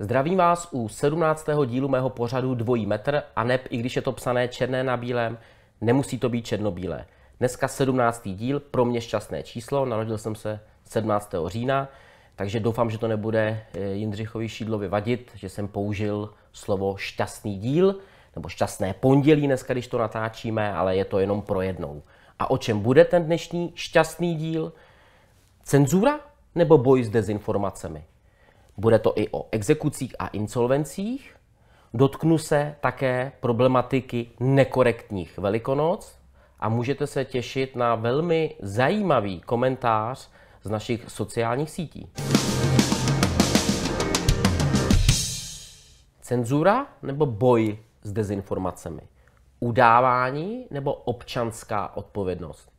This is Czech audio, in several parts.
Zdravím vás u 17. dílu mého pořadu Dvojí metr a neb, i když je to psané černé na bílém, nemusí to být černobílé. Dneska 17. díl, pro mě šťastné číslo, narodil jsem se 17. října. Takže doufám, že to nebude eh, Jindřichovi Šídlovi vadit, že jsem použil slovo šťastný díl, nebo šťastné pondělí dneska, když to natáčíme, ale je to jenom pro jednou. A o čem bude ten dnešní šťastný díl? Cenzura nebo boj s dezinformacemi? Bude to i o exekucích a insolvencích. Dotknu se také problematiky nekorektních velikonoc a můžete se těšit na velmi zajímavý komentář z našich sociálních sítí. Cenzura nebo boj s dezinformacemi? Udávání nebo občanská odpovědnost?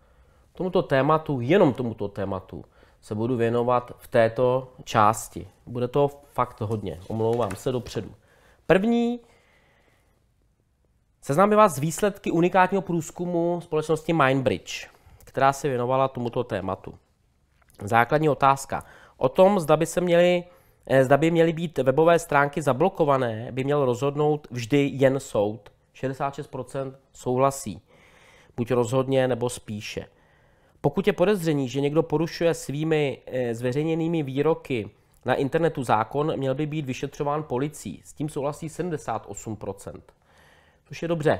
Tomuto tématu, jenom tomuto tématu, se budu věnovat v této části. Bude to fakt hodně, omlouvám se dopředu. První Seznámím vás s výsledky unikátního průzkumu společnosti Mindbridge, která se věnovala tomuto tématu. Základní otázka. O tom, zda by se měly eh, Zda by měly být webové stránky zablokované, by měl rozhodnout vždy jen soud. 66% souhlasí, buď rozhodně nebo spíše. Pokud je podezření, že někdo porušuje svými eh, zveřejněnými výroky na internetu zákon, měl by být vyšetřován policií. S tím souhlasí 78%. Což je dobře,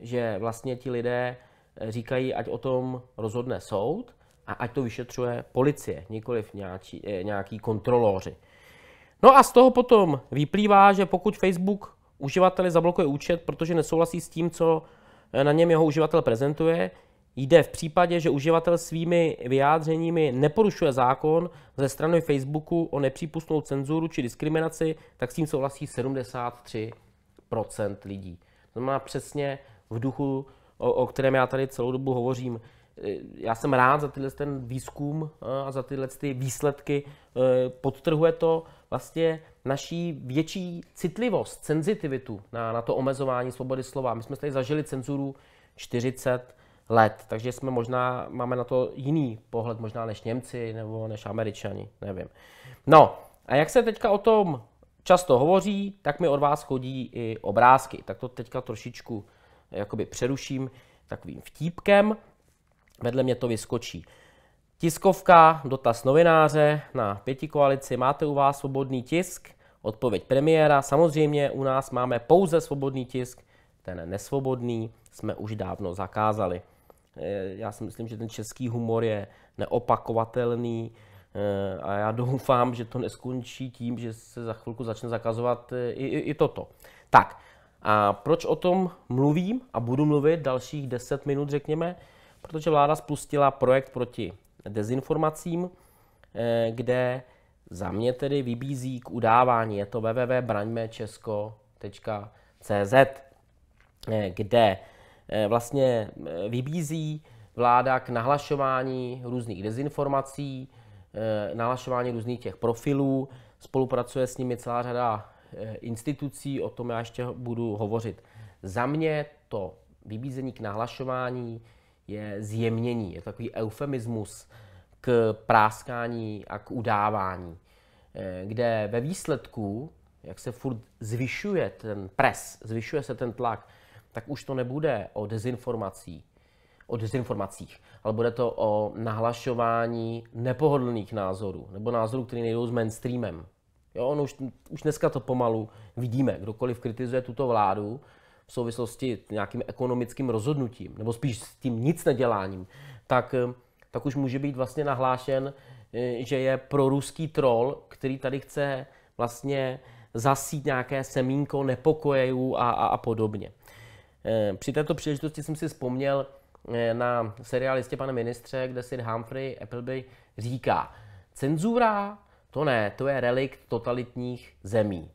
že vlastně ti lidé eh, říkají, ať o tom rozhodne soud, a ať to vyšetřuje policie, nikoliv eh, nějaký, nějaký kontroloři. No a z toho potom vyplývá, že pokud Facebook uživateli zablokuje účet, protože nesouhlasí s tím, co eh, na něm jeho uživatel prezentuje, jde v případě, že uživatel svými vyjádřeními neporušuje zákon ze strany Facebooku o nepřípustnou cenzuru či diskriminaci, tak s tím souhlasí 73% lidí. To znamená přesně v duchu, o, o kterém já tady celou dobu hovořím. Eh, já jsem rád za tyhle ten výzkum eh, a za tyhle ty výsledky. Eh, podtrhuje to vlastně naší větší citlivost, senzitivitu na, na to omezování svobody slova. My jsme tady zažili cenzuru 40 let, takže jsme možná, máme na to jiný pohled, možná než Němci nebo než Američani, nevím. No, a jak se teďka o tom často hovoří, tak mi od vás chodí i obrázky. Tak to teďka trošičku jakoby přeruším takovým vtípkem vedle mě to vyskočí. Tiskovka, dotaz novináře na pěti koalici. Máte u vás svobodný tisk? Odpověď premiéra. Samozřejmě u nás máme pouze svobodný tisk. Ten nesvobodný jsme už dávno zakázali. Eh, já si myslím, že ten český humor je neopakovatelný eh, a já doufám, že to neskončí tím, že se za chvilku začne zakazovat eh, i, i, i toto. Tak, a proč o tom mluvím a budu mluvit dalších 10 minut, řekněme? protože vláda spustila projekt proti dezinformacím, eh, kde za mě tedy vybízí k udávání. Je to www.braňmečesko.cz, eh, kde eh, vlastně vybízí vláda k nahlašování různých dezinformací, nahlašování různých těch profilů. Spolupracuje s nimi celá řada institucí, o tom já ještě budu hovořit. Za mě to vybízení k nahlašování je zjemnění, je takový eufemismus k práskání a k udávání, eh, kde ve výsledku, jak se furt zvyšuje ten pres, zvyšuje se ten tlak, tak už to nebude o dezinformací, o dezinformacích, ale bude to o nahlašování nepohodlných názorů nebo názorů, které nejdou s mainstreamem. Jo, ono už, už dneska to pomalu vidíme. Kdokoliv kritizuje tuto vládu, v souvislosti s nějakým ekonomickým rozhodnutím, nebo spíš s tím nic neděláním, tak, eh, tak už může být vlastně nahlášen, eh, že je proruský troll, který tady chce vlastně zasít nějaké semínko nepokojejů a, a, a podobně. Eh, při této příležitosti jsem si vzpomněl na seriál Jistě pane ministře, kde si Humphrey Appleby říká, cenzura, to ne, to je relikt totalitních zemí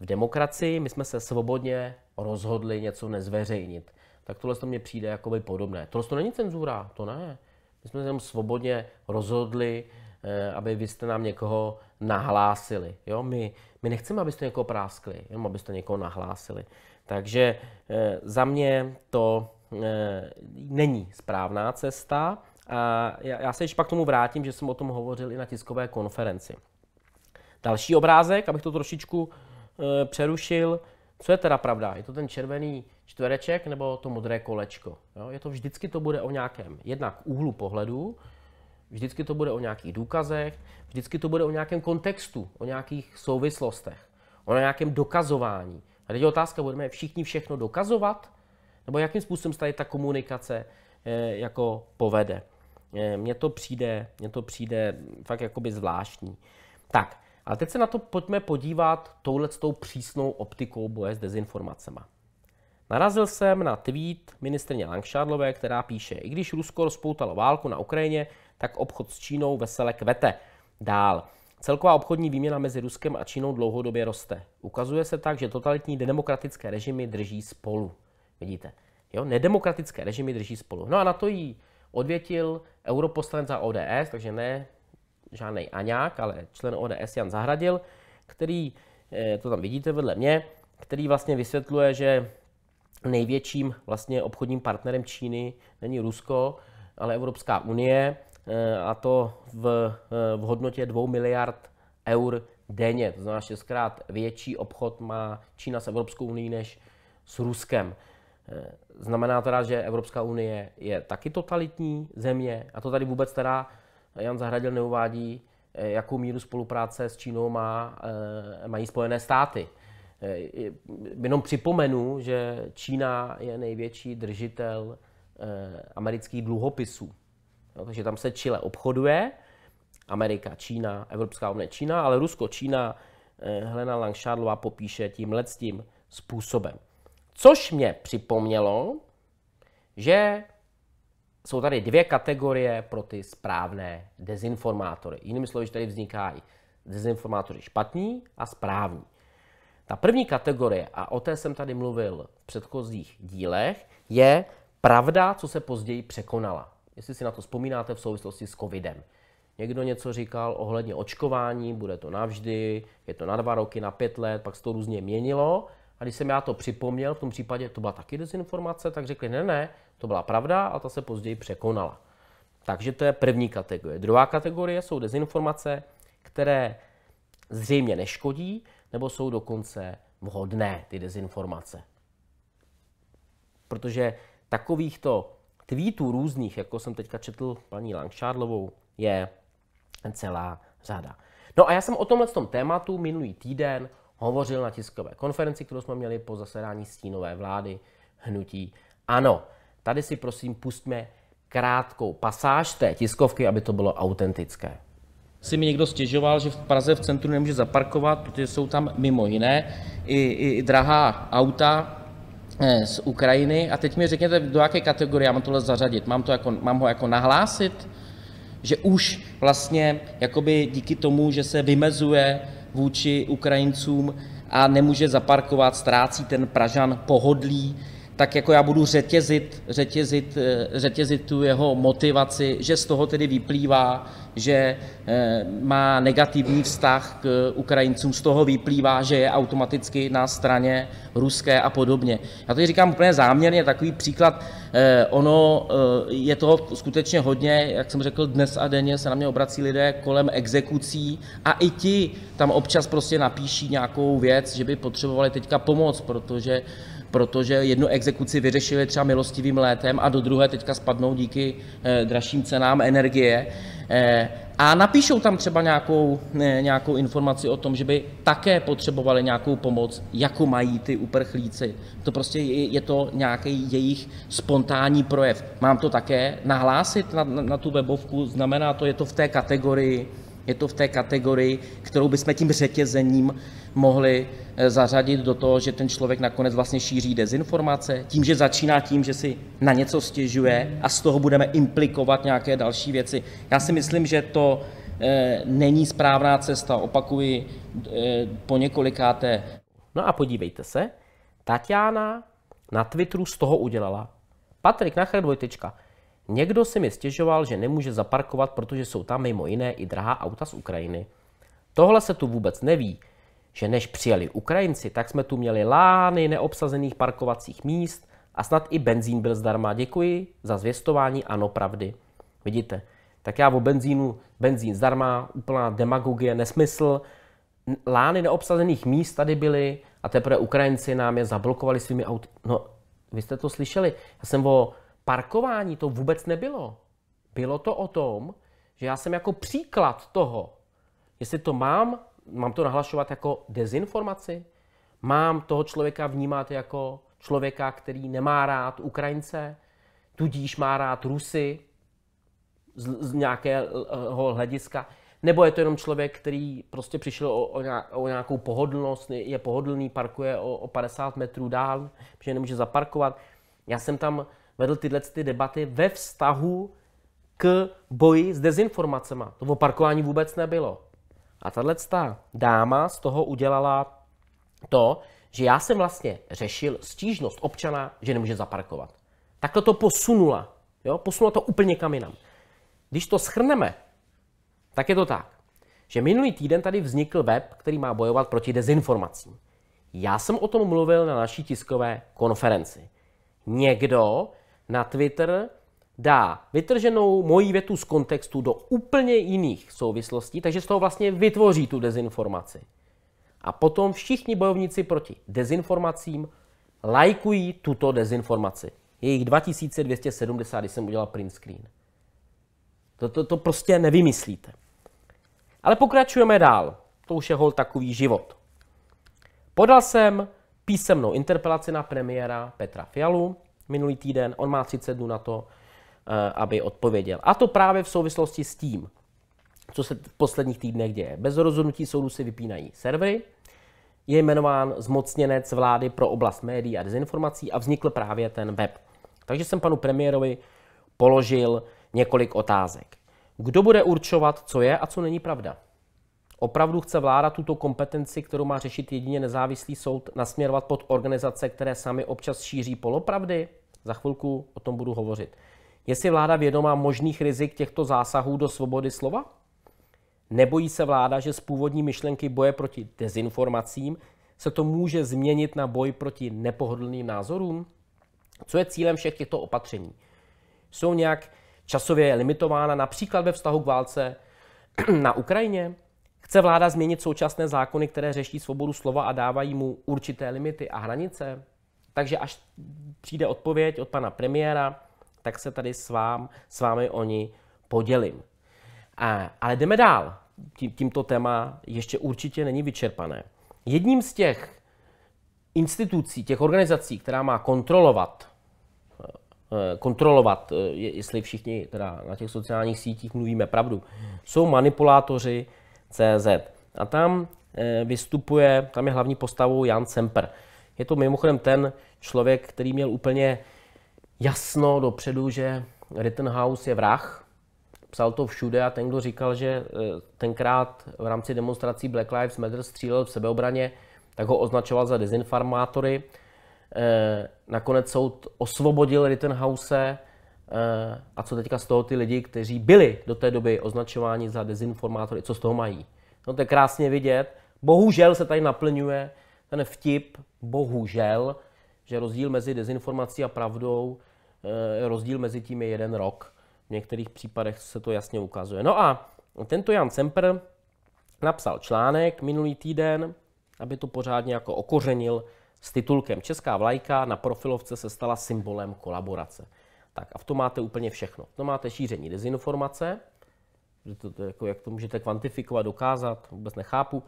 v demokracii my jsme se svobodně rozhodli něco nezveřejnit. Tak tohle to mně přijde jakoby podobné. Tohle to není cenzura, to ne. My jsme se jenom svobodně rozhodli, eh, aby vy jste nám někoho nahlásili. Jo? My, my nechceme, abyste někoho práskli, jenom abyste někoho nahlásili. Takže eh, za mě to eh, není správná cesta. A já se ještě pak k tomu vrátím, že jsem o tom hovořil i na tiskové konferenci. Další obrázek, abych to trošičku Eh, přerušil. Co je teda pravda? Je to ten červený čtvereček nebo to modré kolečko? Jo? Je to vždycky to bude o nějakém jednak úhlu pohledu, vždycky to bude o nějakých důkazech, vždycky to bude o nějakém kontextu, o nějakých souvislostech, o nějakém dokazování. A teď je otázka, budeme všichni všechno dokazovat? Nebo jakým způsobem se tady ta komunikace e, jako povede? E, mně to přijde, to přijde fakt jakoby zvláštní. Tak, a teď se na to pojďme podívat touhletou přísnou optikou boje s dezinformacemi. Narazil jsem na tweet ministrně Langšádlové, která píše, i když Rusko rozpoutalo válku na Ukrajině, tak obchod s Čínou vesele kvete. Dál. Celková obchodní výměna mezi Ruskem a Čínou dlouhodobě roste. Ukazuje se tak, že totalitní nedemokratické režimy drží spolu. Vidíte? Jo, nedemokratické režimy drží spolu. No a na to jí odvětil europoslanec za ODS, takže ne žádný Aňák, ale člen ODS Jan Zahradil, který, eh, to tam vidíte vedle mě, který vlastně vysvětluje, že největším vlastně obchodním partnerem Číny není Rusko, ale Evropská unie eh, a to v, eh, v hodnotě 2 miliard eur denně. To znamená, že zkrát větší obchod má Čína s Evropskou unii než s Ruskem. Znamená teda, že Evropská unie je taky totalitní země a to tady vůbec teda Eh, Jan Zahradil neuvádí, eh, jakou míru spolupráce s Čínou má, eh, mají Spojené státy. Jenom připomenu, že Čína je největší držitel amerických dluhopisů. No, takže tam se Chile obchoduje, Amerika, Čína, Evropská unie, Čína, ale Rusko, Čína, Helena Langšádlová popíše tímhle tím způsobem. Což mě připomnělo, že jsou tady dvě kategorie pro ty správné dezinformátory. Jinými slovy, že tady vznikají dezinformátoři špatní a správní. Ta první kategorie, a o té jsem tady mluvil v předchozích dílech, je pravda, co se později překonala. Jestli si na to vzpomínáte v souvislosti s covidem. Někdo něco říkal ohledně očkování, bude to navždy, je to na dva roky, na pět let, pak se to různě měnilo. A když jsem já to připomněl, v tom případě to byla taky dezinformace, tak řekli, ne, ne, to byla pravda a ta se později překonala. Takže to je první kategorie. Druhá kategorie jsou dezinformace, které zřejmě neškodí nebo jsou dokonce vhodné, ty dezinformace. Protože takovýchto tweetů různých, jako jsem teďka četl paní Langšádlovou, je celá řada. No a já jsem o tomhle tom tématu minulý týden hovořil na tiskové konferenci, kterou jsme měli po zasedání stínové vlády hnutí ANO. Tady si prosím pustme krátkou pasáž té tiskovky, aby to bylo autentické. Si mi někdo stěžoval, že v Praze v centru nemůže zaparkovat, protože jsou tam mimo jiné i, i, i drahá auta, eh, z Ukrajiny a teď mi řekněte, do jaké kategorie já mám tohle zařadit. Mám, to jako, mám ho jako nahlásit, že už vlastně jakoby díky tomu, že se vymezuje vůči Ukrajincům a nemůže zaparkovat, ztrácí ten Pražan pohodlí, tak jako já budu řetězit, řetězit, eh, řetězit tu jeho motivaci, že z toho tedy vyplývá, že eh, má negativní vztah k Ukrajincům, z toho vyplývá, že je automaticky na straně ruské a podobně. Já to říkám úplně záměrně, takový příklad, eh, ono je toho skutečně hodně, jak jsem řekl, dnes a denně se na mě obrací lidé kolem exekucí a i ti tam občas prostě napíší nějakou věc, že by potřebovali teďka pomoc, protože protože jednu exekuci vyřešili třeba milostivým létem a do druhé teďka spadnou díky eh, dražším cenám energie. Eh, a napíšou tam třeba nějakou, eh, nějakou informaci o tom, že by také potřebovali nějakou pomoc, jako mají ty uprchlíci. To prostě je, je to nějaký jejich spontánní projev. Mám to také nahlásit na, na, na tu webovku, znamená to, je to v té kategorii, je to v té kategorii, kterou bychom tím řetězením mohli eh, zařadit do toho, že ten člověk nakonec vlastně šíří dezinformace, tím, že začíná tím, že si na něco stěžuje a z toho budeme implikovat nějaké další věci. Já si myslím, že to eh, není správná cesta, opakuji eh, po několikáté. No a podívejte se, Tatiana na Twitteru z toho udělala. Patrik Nacher dvojtečka. Někdo si mi stěžoval, že nemůže zaparkovat, protože jsou tam mimo jiné i drahá auta z Ukrajiny. Tohle se tu vůbec neví že než přijeli Ukrajinci, tak jsme tu měli lány neobsazených parkovacích míst a snad i benzín byl zdarma. Děkuji za zvěstování ano pravdy. Vidíte, tak já o benzínu, benzín zdarma, úplná demagogie, nesmysl. Lány neobsazených míst tady byly a teprve Ukrajinci nám je zablokovali svými auty. No, vy jste to slyšeli. Já jsem o parkování, to vůbec nebylo. Bylo to o tom, že já jsem jako příklad toho, jestli to mám mám to nahlašovat jako dezinformaci? Mám toho člověka vnímat jako člověka, který nemá rád Ukrajince, tudíž má rád Rusy z, z nějakého hlediska? Nebo je to jenom člověk, který prostě přišel o, o, o nějakou pohodlnost, je pohodlný, parkuje o, o 50 metrů dál, protože nemůže zaparkovat. Já jsem tam vedl tyhle ty debaty ve vztahu k boji s dezinformacemi. To o parkování vůbec nebylo. A tahle dáma z toho udělala to, že já jsem vlastně řešil stížnost občana, že nemůže zaparkovat. Takhle to posunula. Jo? Posunula to úplně kam jinam. Když to schrneme, tak je to tak, že minulý týden tady vznikl web, který má bojovat proti dezinformacím. Já jsem o tom mluvil na naší tiskové konferenci. Někdo na Twitter dá vytrženou mojí větu z kontextu do úplně jiných souvislostí, takže z toho vlastně vytvoří tu dezinformaci. A potom všichni bojovníci proti dezinformacím lajkují tuto dezinformaci. Je jich 2270, když jsem udělal print screen. To, to, to prostě nevymyslíte. Ale pokračujeme dál. To už je hol takový život. Podal jsem písemnou interpelaci na premiéra Petra Fialu minulý týden. On má 30 dnů na to, Eh, aby odpověděl. A to právě v souvislosti s tím, co se v posledních týdnech děje. Bez rozhodnutí soudu si vypínají servery, je jmenován zmocněnec vlády pro oblast médií a dezinformací a vznikl právě ten web. Takže jsem panu premiérovi položil několik otázek. Kdo bude určovat, co je a co není pravda? Opravdu chce vláda tuto kompetenci, kterou má řešit jedině nezávislý soud, nasměrovat pod organizace, které sami občas šíří polopravdy? Za chvilku o tom budu hovořit. Je si vláda vědomá možných rizik těchto zásahů do svobody slova? Nebojí se vláda, že z původní myšlenky boje proti dezinformacím se to může změnit na boj proti nepohodlným názorům? Co je cílem všech těchto opatření? Jsou nějak časově limitována například ve vztahu k válce na Ukrajině? Chce vláda změnit současné zákony, které řeší svobodu slova a dávají mu určité limity a hranice? Takže až přijde odpověď od pana premiéra, tak se tady s, vám, s vámi o ní podělím. A, ale jdeme dál. Tím, tímto téma ještě určitě není vyčerpané. Jedním z těch institucí, těch organizací, která má kontrolovat eh, eh, kontrolovat, eh, jestli všichni teda na těch sociálních sítích mluvíme pravdu, jsou manipulátoři CZ. A tam vystupuje, tam je hlavní postavou Jan Semper. Je to mimochodem ten člověk, který měl úplně jasno dopředu, že Rittenhouse je vrah. Psal to všude a ten, kdo říkal, že eh, tenkrát v rámci demonstrací Black Lives Matter střílel v sebeobraně, tak ho označoval za dezinformátory. Eh, nakonec soud osvobodil Rittenhouse eh, a co teďka z toho ty lidi, kteří byli do té doby označováni za dezinformátory, co z toho mají. No to je krásně vidět. Bohužel se tady naplňuje ten vtip, bohužel, že rozdíl mezi dezinformací a pravdou, eh, rozdíl mezi tím je jeden rok. V některých případech se to jasně ukazuje. No a tento Jan Semper napsal článek minulý týden, aby to pořádně jako okořenil s titulkem Česká vlajka na profilovce se stala symbolem kolaborace. Tak a v tom máte úplně všechno. To máte šíření dezinformace, že to, to jako, jak to můžete kvantifikovat, dokázat, vůbec nechápu.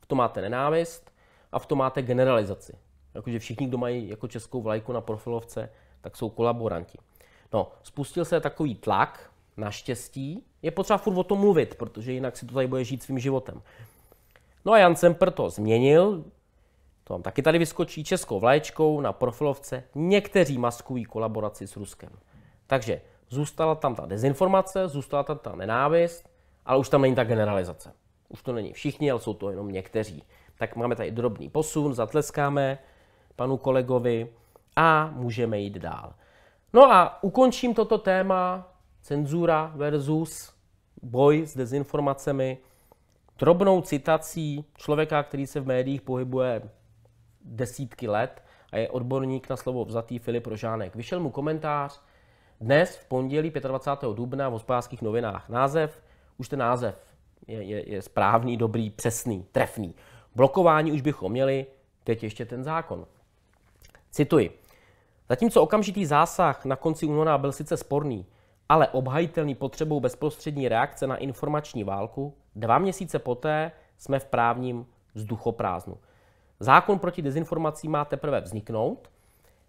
V tom máte nenávist a v tom máte generalizaci jakože všichni, kdo mají jako českou vlajku na profilovce, tak jsou kolaboranti. No, spustil se takový tlak, naštěstí. Je potřeba furt o tom mluvit, protože jinak si to tady bude žít svým životem. No a Jan Semper to změnil, to vám taky tady vyskočí, českou vlaječkou na profilovce. Někteří maskují kolaboraci s Ruskem. Takže zůstala tam ta dezinformace, zůstala tam ta nenávist, ale už tam není ta generalizace. Už to není všichni, ale jsou to jenom někteří. Tak máme tady drobný posun, zatleskáme panu kolegovi a můžeme jít dál. No a ukončím toto téma cenzura versus boj s dezinformacemi drobnou citací člověka, který se v médiích pohybuje desítky let a je odborník na slovo vzatý Filip Rožánek. Vyšel mu komentář dnes v pondělí 25. dubna v hospodářských novinách. Název, už ten název je, je, je správný, dobrý, přesný, trefný. Blokování už bychom měli, teď ještě ten zákon. Cituji. Zatímco okamžitý zásah na konci února byl sice sporný, ale obhajitelný potřebou bezprostřední reakce na informační válku, dva měsíce poté jsme v právním vzduchoprázdnu. Zákon proti dezinformacím má teprve vzniknout,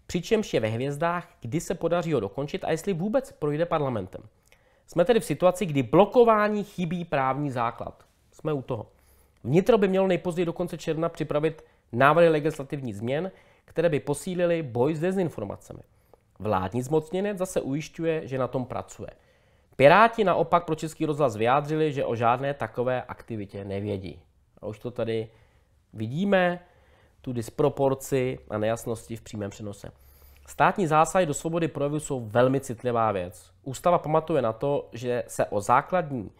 přičemž je ve hvězdách, kdy se podaří ho dokončit a jestli vůbec projde parlamentem. Jsme tedy v situaci, kdy blokování chybí právní základ. Jsme u toho. Vnitro by mělo nejpozději do konce června připravit návrhy legislativních změn, které by posílily boj s dezinformacemi. Vládní zmocněnec zase ujišťuje, že na tom pracuje. Piráti naopak pro Český rozhlas vyjádřili, že o žádné takové aktivitě nevědí. A už to tady vidíme, tu disproporci a nejasnosti v přímém přenose. Státní zásahy do svobody projevu jsou velmi citlivá věc. Ústava pamatuje na to, že se o základní,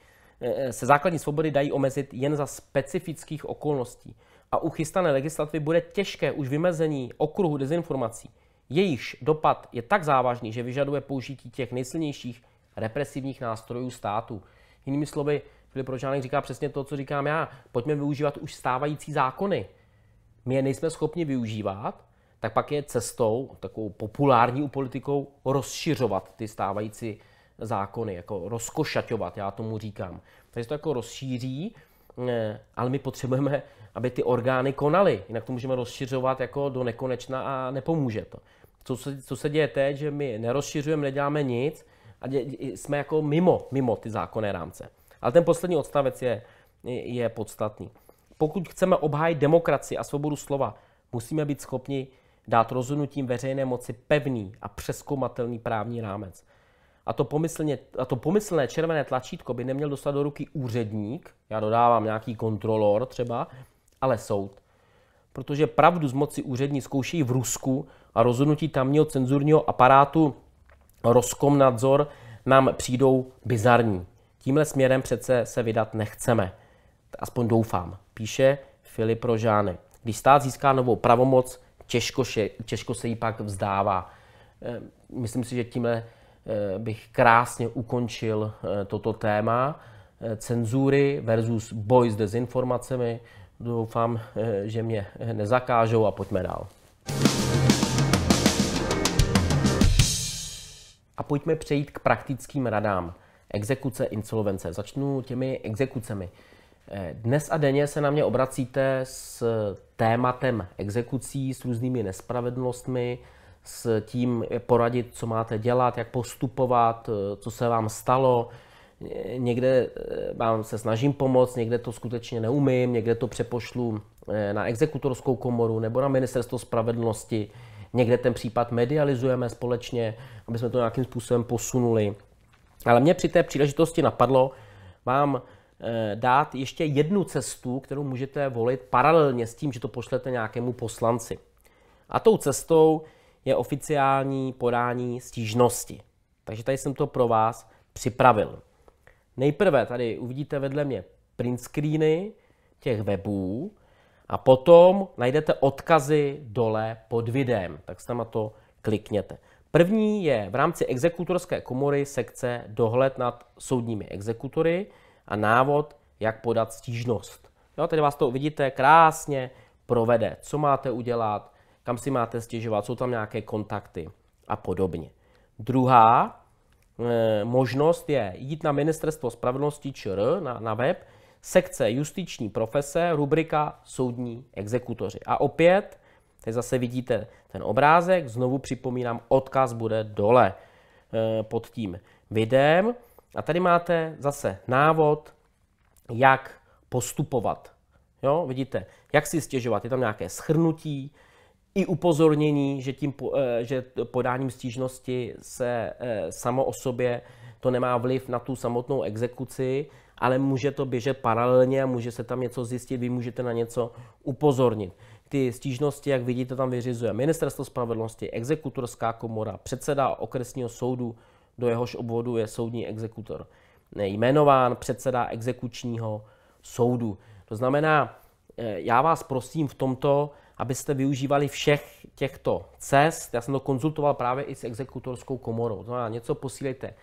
eh, eh, se základní svobody dají omezit jen za specifických okolností a u chystané legislativy bude těžké už vymezení okruhu dezinformací. Jejíž dopad je tak závažný, že vyžaduje použití těch nejsilnějších represivních nástrojů státu. Jinými slovy, Filip Rožánek říká přesně to, co říkám já. Pojďme využívat už stávající zákony. My je nejsme schopni využívat, tak pak je cestou, takovou populární u politikou, rozšiřovat ty stávající zákony, jako rozkošaťovat, já tomu říkám. Takže to jako rozšíří, eh, ale my potřebujeme aby ty orgány konaly. Jinak to můžeme rozšiřovat jako do nekonečna a nepomůže to. Co se, co se děje teď, že my nerozšiřujeme, neděláme nic a dě, jsme jako mimo, mimo ty zákonné rámce. Ale ten poslední odstavec je, je podstatný. Pokud chceme obhájit demokracii a svobodu slova, musíme být schopni dát rozhodnutím veřejné moci pevný a přeskoumatelný právní rámec. A to, pomyslně, a to pomyslné červené tlačítko by neměl dostat do ruky úředník, já dodávám nějaký kontrolor třeba, ale soud. Protože pravdu z moci úřední zkouší v Rusku a rozhodnutí tamního cenzurního aparátu Roskomnadzor nám přijdou bizarní. Tímhle směrem přece se vydat nechceme. Aspoň doufám, píše Filip Rožány. Když stát získá novou pravomoc, těžko, še, těžko se jí pak vzdává. Eh, myslím si, že tímhle eh, bych krásně ukončil eh, toto téma cenzury versus boj s dezinformacemi Doufám, eh, že mě eh, nezakážou a pojďme dál. A pojďme přejít k praktickým radám. Exekuce, insolvence. Začnu těmi exekucemi. Eh, dnes a denně se na mě obracíte s tématem exekucí, s různými nespravedlnostmi, s tím poradit, co máte dělat, jak postupovat, co se vám stalo, někde eh, vám se snažím pomoct, někde to skutečně neumím, někde to přepošlu eh, na exekutorskou komoru nebo na ministerstvo spravedlnosti, někde ten případ medializujeme společně, aby jsme to nějakým způsobem posunuli. Ale mě při té příležitosti napadlo vám eh, dát ještě jednu cestu, kterou můžete volit paralelně s tím, že to pošlete nějakému poslanci. A tou cestou je oficiální podání stížnosti. Takže tady jsem to pro vás připravil. Nejprve tady uvidíte vedle mě print screeny těch webů a potom najdete odkazy dole pod videem, tak se na to klikněte. První je v rámci exekutorské komory sekce dohled nad soudními exekutory a návod, jak podat stížnost. Jo, tady vás to vidíte krásně provede, co máte udělat, kam si máte stěžovat, jsou tam nějaké kontakty a podobně. Druhá Eh, možnost je jít na Ministerstvo spravedlnosti ČR, na, na web, sekce justiční profese, rubrika soudní exekutoři. A opět, teď zase vidíte ten obrázek, znovu připomínám, odkaz bude dole eh, pod tím videem. A tady máte zase návod, jak postupovat. Jo, vidíte, jak si stěžovat. Je tam nějaké schrnutí, i upozornění, že, tím, eh, že podáním stížnosti se eh, samo o sobě to nemá vliv na tu samotnou exekuci, ale může to běžet paralelně a může se tam něco zjistit, vy můžete na něco upozornit. Ty stížnosti, jak vidíte, tam vyřizuje Ministerstvo spravedlnosti, exekutorská komora, předseda okresního soudu, do jehož obvodu je soudní exekutor jmenován, předseda exekučního soudu. To znamená, eh, já vás prosím v tomto, abyste využívali všech těchto cest. Já jsem to konzultoval právě i s exekutorskou komorou. To znamená, něco posílejte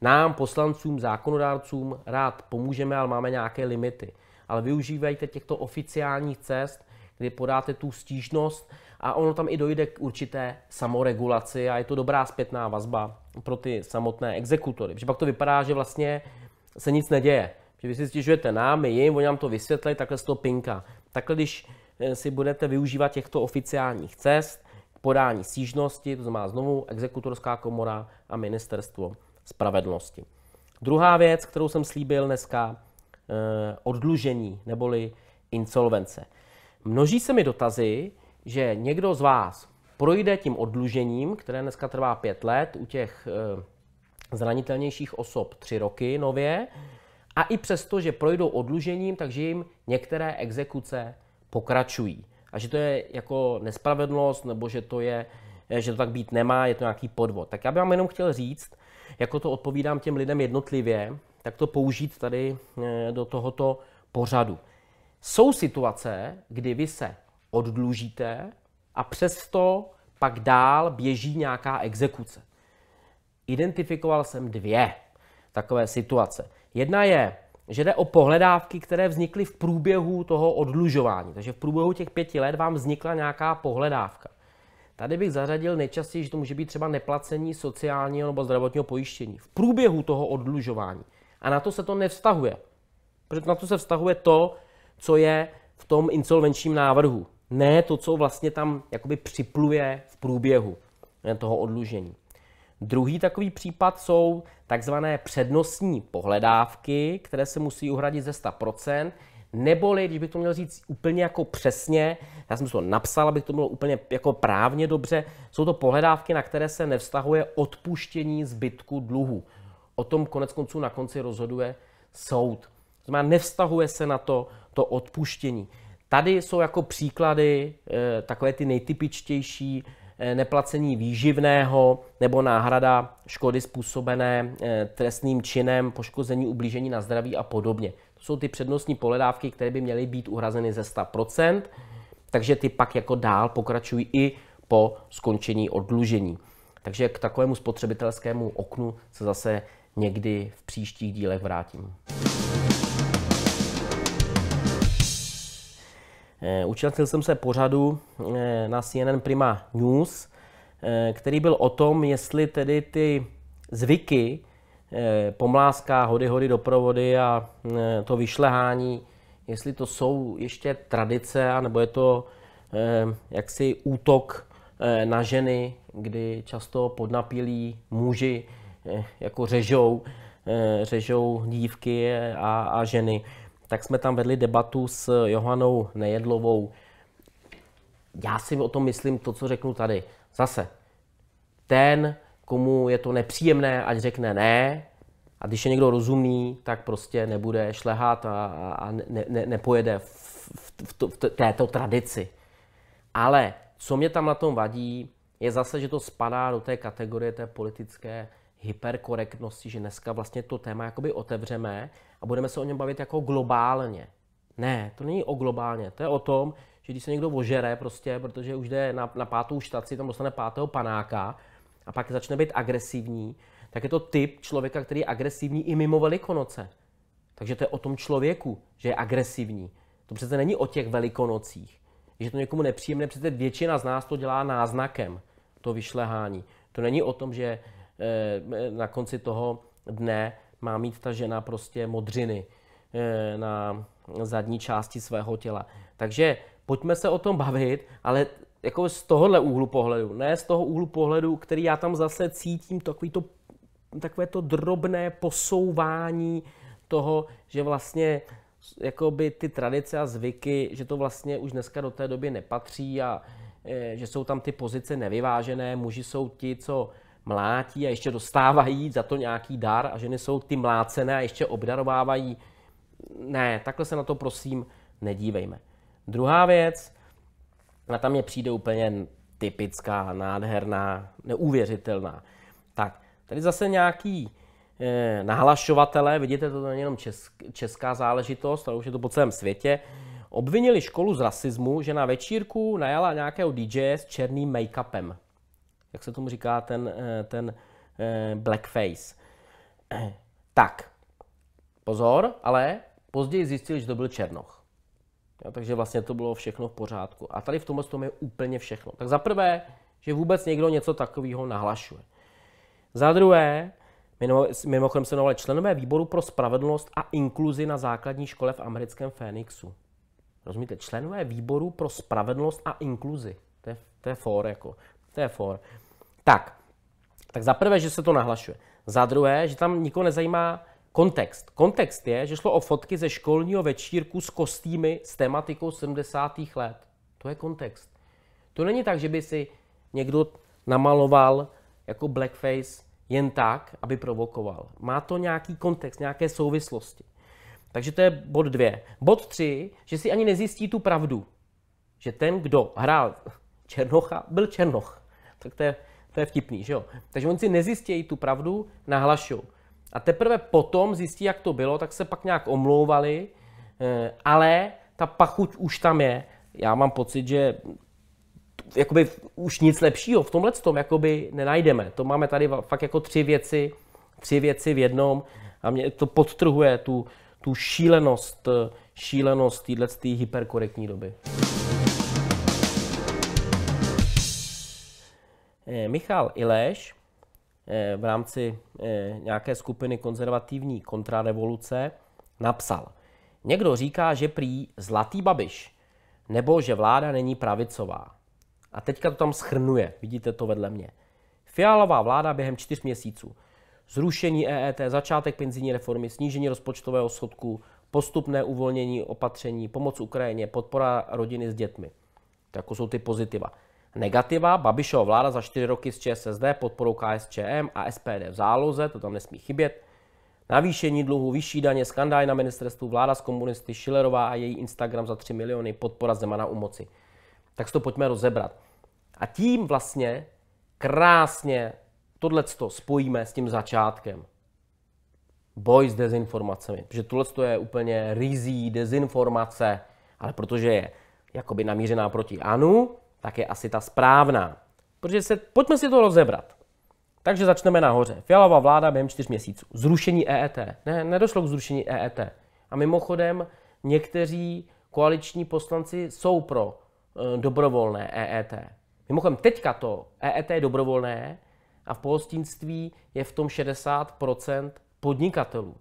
nám, poslancům, zákonodárcům, rád pomůžeme, ale máme nějaké limity. Ale využívejte těchto oficiálních cest, kdy podáte tu stížnost a ono tam i dojde k určité samoregulaci a je to dobrá zpětná vazba pro ty samotné exekutory. Protože pak to vypadá, že vlastně se nic neděje. Že vy si stěžujete nám, my jim, oni nám to vysvětlí, takhle z toho pinka. Takhle když Eh, si budete využívat těchto oficiálních cest k podání stížnosti, to znamená znovu exekutorská komora a ministerstvo spravedlnosti. Druhá věc, kterou jsem slíbil dneska, eh, odlužení neboli insolvence. Množí se mi dotazy, že někdo z vás projde tím odlužením, které dneska trvá pět let, u těch eh, zranitelnějších osob tři roky nově, a i přesto, že projdou odlužením, takže jim některé exekuce pokračují. A že to je jako nespravedlnost, nebo že to je, eh, že to tak být nemá, je to nějaký podvod. Tak já bych vám jenom chtěl říct, jako to odpovídám těm lidem jednotlivě, tak to použít tady eh, do tohoto pořadu. Jsou situace, kdy vy se oddlužíte a přesto pak dál běží nějaká exekuce. Identifikoval jsem dvě takové situace. Jedna je že jde o pohledávky, které vznikly v průběhu toho odlužování. Takže v průběhu těch pěti let vám vznikla nějaká pohledávka. Tady bych zařadil nejčastěji, že to může být třeba neplacení sociálního nebo zdravotního pojištění v průběhu toho odlužování. A na to se to nevztahuje. Protože na to se vztahuje to, co je v tom insolvenčním návrhu. Ne to, co vlastně tam jakoby připluje v průběhu toho odlužení. Druhý takový případ jsou takzvané přednostní pohledávky, které se musí uhradit ze 100%, neboli, když bych to měl říct úplně jako přesně, já jsem to napsal, abych to bylo úplně jako právně dobře, jsou to pohledávky, na které se nevztahuje odpuštění zbytku dluhu. O tom konec konců na konci rozhoduje soud. To znamená, nevztahuje se na to to odpuštění. Tady jsou jako příklady e, takové ty nejtypičtější Eh, neplacení výživného nebo náhrada škody způsobené eh, trestným činem, poškození, ublížení na zdraví a podobně. To jsou ty přednostní poledávky, které by měly být uhrazeny ze 100%, takže ty pak jako dál pokračují i po skončení odlužení. Takže k takovému spotřebitelskému oknu se zase někdy v příštích dílech vrátím. Účastnil eh, jsem se pořadu eh, na CNN Prima News, eh, který byl o tom, jestli tedy ty zvyky, pomláská, hody, hody, doprovody a to vyšlehání, jestli to jsou ještě tradice, nebo je to jaksi útok na ženy, kdy často podnapilí muži jako řežou, řežou dívky a, a ženy tak jsme tam vedli debatu s Johanou Nejedlovou. Já si o tom myslím to, co řeknu tady. Zase, ten, komu je to nepříjemné, ať řekne ne, a když je někdo rozumný, tak prostě nebude šlehat a, a ne, ne, nepojede v, v, v, v této tradici. Ale co mě tam na tom vadí, je zase, že to spadá do té kategorie té politické hyperkorektnosti, že dneska vlastně to téma jakoby otevřeme a budeme se o něm bavit jako globálně. Ne, to není o globálně, to je o tom, že když se někdo ožere prostě, protože už jde na, na pátou štaci, tam dostane pátého panáka a pak začne být agresivní, tak je to typ člověka, který je agresivní i mimo Velikonoce. Takže to je o tom člověku, že je agresivní. To přece není o těch velikonocích. Je to někomu nepříjemné, přece většina z nás to dělá náznakem, to vyšlehání. To není o tom, že eh, na konci toho dne má mít ta žena prostě modřiny eh, na zadní části svého těla. Takže pojďme se o tom bavit, ale jako z tohohle úhlu pohledu, ne z toho úhlu pohledu, který já tam zase cítím, takový to, takové to drobné posouvání toho, že vlastně jakoby ty tradice a zvyky, že to vlastně už dneska do té doby nepatří a eh, že jsou tam ty pozice nevyvážené, muži jsou ti, co mlátí a ještě dostávají za to nějaký dar a ženy jsou ty mlácené a ještě obdarovávají. Ne, takhle se na to prosím nedívejme. Druhá věc, a tam mě přijde úplně typická, nádherná, neuvěřitelná. Tak, tady zase nějaký eh, nahlašovatele, vidíte, to není jenom česk, česká záležitost, ale už je to po celém světě, obvinili školu z rasismu, že na večírku najala nějakého DJ s černým make-upem jak se tomu říká ten, eh, ten eh, blackface. Eh, tak, pozor, ale později zjistili, že to byl Černoch. Ja, takže vlastně to bylo všechno v pořádku. A tady v tomhle tom je úplně všechno. Tak za prvé, že vůbec někdo něco takového nahlašuje. Za druhé, mimochodem se jmenovali členové výboru pro spravedlnost a inkluzi na základní škole v americkém Phoenixu. Rozumíte? Členové výboru pro spravedlnost a inkluzi. To je, to je for, jako. To je for. Tak, tak za prvé, že se to nahlašuje. Za druhé, že tam nikoho nezajímá kontext. Kontext je, že šlo o fotky ze školního večírku s kostýmy s tematikou 70. let. To je kontext. To není tak, že by si někdo namaloval jako blackface jen tak, aby provokoval. Má to nějaký kontext, nějaké souvislosti. Takže to je bod dvě. Bod tři, že si ani nezjistí tu pravdu. Že ten, kdo hrál Černocha, byl Černoch tak to je, to je vtipný, že jo? Takže oni si nezjistějí tu pravdu, nahlašou. A teprve potom zjistí, jak to bylo, tak se pak nějak omlouvali, eh, ale ta pachuť už tam je. Já mám pocit, že jakoby už nic lepšího v tomhle tom jakoby nenajdeme. To máme tady fakt jako tři věci, tři věci v jednom a mě to podtrhuje tu, tu šílenost, eh, šílenost této hyperkorektní doby. Eh, Michal Ileš eh, v rámci eh, nějaké skupiny konzervativní kontrarevoluce napsal. Někdo říká, že prý zlatý babiš, nebo že vláda není pravicová. A teďka to tam schrnuje, vidíte to vedle mě. Fialová vláda během čtyř měsíců. Zrušení EET, začátek penzijní reformy, snížení rozpočtového schodku, postupné uvolnění opatření, pomoc Ukrajině, podpora rodiny s dětmi. To jako jsou ty pozitiva negativa. Babišova vláda za 4 roky z ČSSD podporou KSČM a SPD v záloze, to tam nesmí chybět. Navýšení dluhu, vyšší daně, skandály na ministerstvu, vláda z komunisty, Šilerová a její Instagram za 3 miliony, podpora Zemana u moci. Tak si to pojďme rozebrat. A tím vlastně krásně tohleto spojíme s tím začátkem. Boj s dezinformacemi. Protože tohle je úplně rizí dezinformace, ale protože je jakoby namířená proti Anu tak je asi ta správná. Protože se, pojďme si to rozebrat. Takže začneme nahoře. Fialová vláda během čtyř měsíců. Zrušení EET. Ne, nedošlo k zrušení EET. A mimochodem, někteří koaliční poslanci jsou pro eh, e, dobrovolné e EET. Mimochodem, teďka to EET je dobrovolné a v pohostinství je v tom 60% podnikatelů.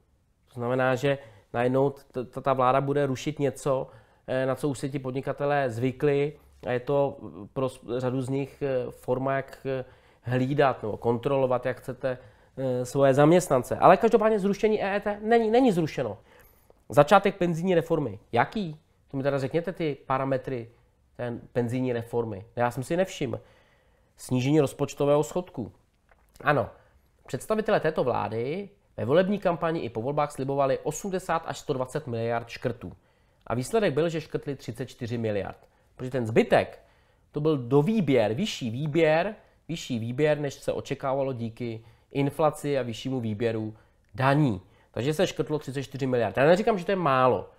To znamená, že najednou ta vláda bude rušit něco, eh, na co už se ti podnikatelé zvykli, a je to pro řadu z nich eh, forma, jak eh, hlídat nebo kontrolovat, jak chcete eh, svoje zaměstnance. Ale každopádně zrušení EET není, není zrušeno. Začátek penzijní reformy. Jaký? To mi teda řekněte ty parametry té penzijní reformy. Já jsem si nevšiml. Snížení rozpočtového schodku. Ano, představitelé této vlády ve volební kampani i po volbách slibovali 80 až 120 miliard škrtů. A výsledek byl, že škrtli 34 miliard. Protože ten zbytek, to byl do výběr, vyšší výběr, vyšší výběr, než se očekávalo díky inflaci a vyššímu výběru daní. Takže se škrtlo 34 miliard. Já neříkám, že to je málo,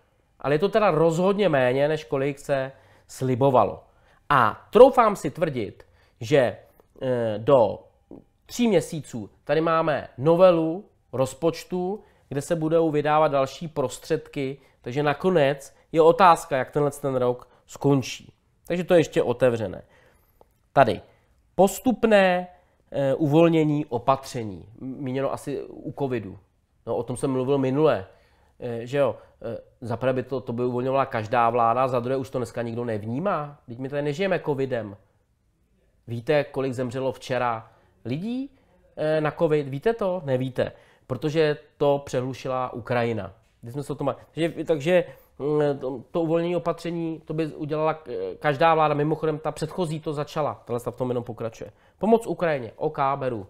ale je to teda rozhodně méně, než kolik se slibovalo. A troufám si tvrdit, že e, do tří měsíců tady máme novelu rozpočtu, kde se budou vydávat další prostředky, takže nakonec je otázka, jak tenhle ten rok skončí. Takže to je ještě otevřené. Tady postupné e, uvolnění opatření, míněno asi u covidu. No, o tom jsem mluvil minule, e, že jo, e, prvé by to, to by uvolňovala každá vláda, za druhé už to dneska nikdo nevnímá. Teď my tady nežijeme covidem. Víte, kolik zemřelo včera lidí e, na covid? Víte to? Nevíte. Protože to přehlušila Ukrajina. Jsme se o tom... Takže, takže Mm, eh, to, to uvolnění opatření, to by udělala eh, každá vláda. Mimochodem, ta předchozí to začala, tenhle stav v tom jenom pokračuje. Pomoc Ukrajině, OK, beru.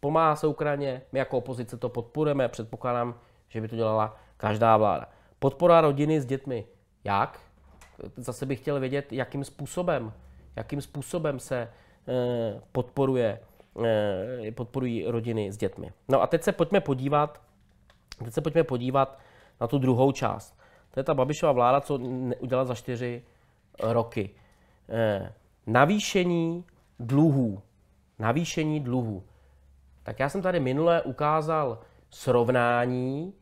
Pomáhá se Ukrajině, my jako opozice to podporujeme, předpokládám, že by to dělala každá vláda. Podpora rodiny s dětmi, jak? Zase bych chtěl vědět, jakým způsobem, jakým způsobem se eh, podporuje, eh, podporují rodiny s dětmi. No a teď se pojďme podívat, teď se pojďme podívat na tu druhou část. To je ta Babišova vláda, co udělala za čtyři roky. Eh, navýšení dluhů. Navýšení dluhů. Tak já jsem tady minule ukázal srovnání,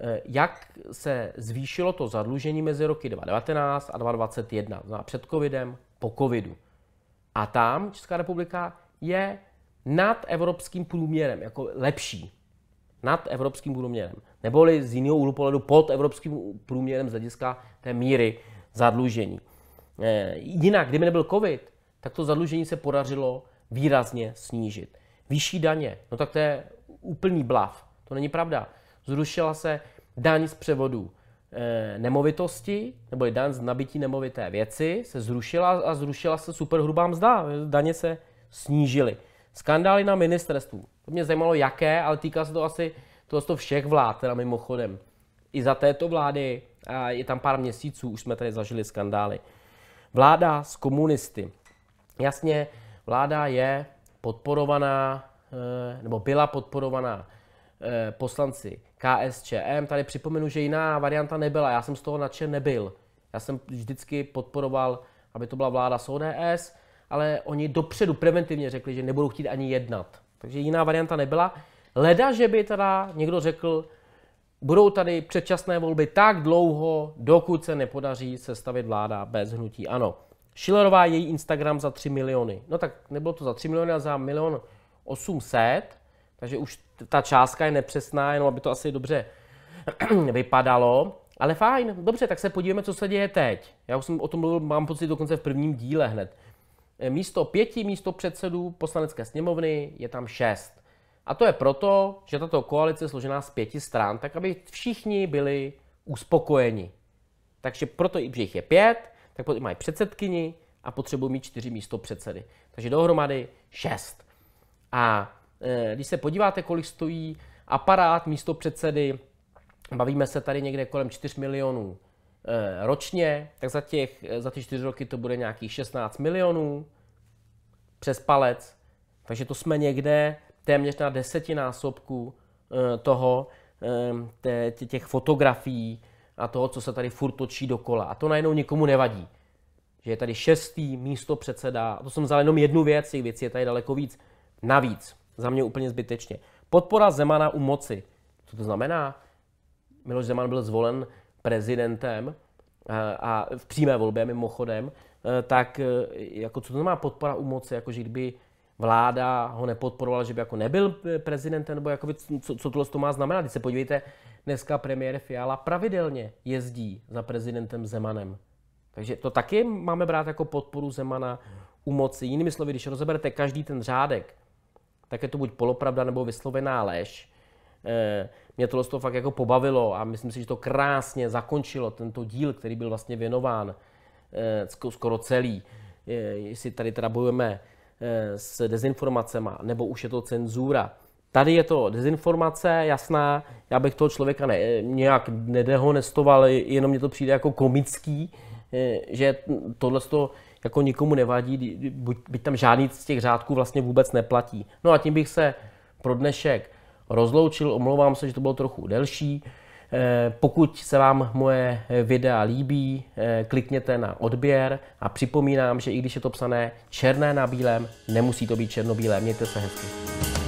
eh, jak se zvýšilo to zadlužení mezi roky 2019 a 2021, před covidem, po covidu. A tam Česká republika je nad evropským průměrem, jako lepší nad evropským průměrem, neboli z jiného úhlu pohledu pod evropským průměrem z hlediska té míry zadlužení. Eh, jinak, kdyby nebyl COVID, tak to zadlužení se podařilo výrazně snížit. Vyšší daně, no tak to je úplný blav. To není pravda. Zrušila se daň z převodu eh, nemovitosti, nebo daň z nabití nemovité věci, se zrušila a zrušila se superhrubá mzda. Daně se snížily. Skandály na ministerstvu. To mě zajímalo, jaké, ale týká se to asi to, to všech vlád, teda mimochodem. I za této vlády, a je tam pár měsíců, už jsme tady zažili skandály. Vláda s komunisty. Jasně, vláda je podporovaná, eh, nebo byla podporovaná eh, poslanci KSČM. Tady připomenu, že jiná varianta nebyla. Já jsem z toho nadšen nebyl. Já jsem vždycky podporoval, aby to byla vláda s ODS, ale oni dopředu preventivně řekli, že nebudou chtít ani jednat. Takže jiná varianta nebyla. Leda, že by teda někdo řekl, budou tady předčasné volby tak dlouho, dokud se nepodaří sestavit vláda bez hnutí ano. Šilerová její Instagram za 3 miliony. No tak nebylo to za 3 miliony, ale za milion 800, takže už ta částka je nepřesná, jenom aby to asi dobře vypadalo. Ale fajn, dobře, tak se podívejme, co se děje teď. Já už jsem o tom mluvil, mám pocit, dokonce v prvním díle hned. Eh, místo pěti místo předsedů poslanecké sněmovny je tam šest. A to je proto, že tato koalice je složená z pěti stran, tak aby všichni byli uspokojeni. Takže proto, i jich je pět, tak potom mají předsedkyni a potřebují mít čtyři místo předsedy. Takže dohromady šest. A e, když se podíváte, kolik stojí aparát místo předsedy, bavíme se tady někde kolem 4 milionů Eh, ročně, tak za, těch, eh, za ty čtyři roky to bude nějakých 16 milionů přes palec. Takže to jsme někde téměř na desetinásobku eh, toho, těch fotografií a toho, co se tady furt točí dokola. A to najednou nikomu nevadí. Že je tady šestý místo předseda, a to jsem vzal jenom jednu věc, těch věcí je tady daleko víc. Navíc, za mě úplně zbytečně. Podpora Zemana u moci. Co to znamená? Miloš Zeman byl zvolen prezidentem a v přímé volbě mimochodem, e, tak e, jako co to má podpora u moci, jako že kdyby vláda ho nepodporovala, že by jako nebyl prezidentem, nebo jakoby, co, co tohle to má znamenat. Když se podívejte, dneska premiér Fiala pravidelně jezdí za prezidentem Zemanem. Takže to taky máme brát jako podporu Zemana u moci. Jinými slovy, když rozeberete každý ten řádek, tak je to buď polopravda nebo vyslovená lež. E, mě tohle to fakt jako pobavilo a myslím si, že to krásně zakončilo tento díl, který byl vlastně věnován eh, skoro celý. Jestli tady teda bojujeme eh, s dezinformacema, nebo už je to cenzura. Tady je to dezinformace, jasná, já bych toho člověka ne, nějak nedehonestoval, jenom mě to přijde jako komický, eh, že tohle to jako nikomu nevadí, buď, buď tam žádný z těch řádků vlastně vůbec neplatí. No a tím bych se pro dnešek rozloučil. Omlouvám se, že to bylo trochu delší. Eh, pokud se vám moje videa líbí, eh, klikněte na odběr a připomínám, že i když je to psané černé na bílém, nemusí to být černobílé. Mějte se hezky.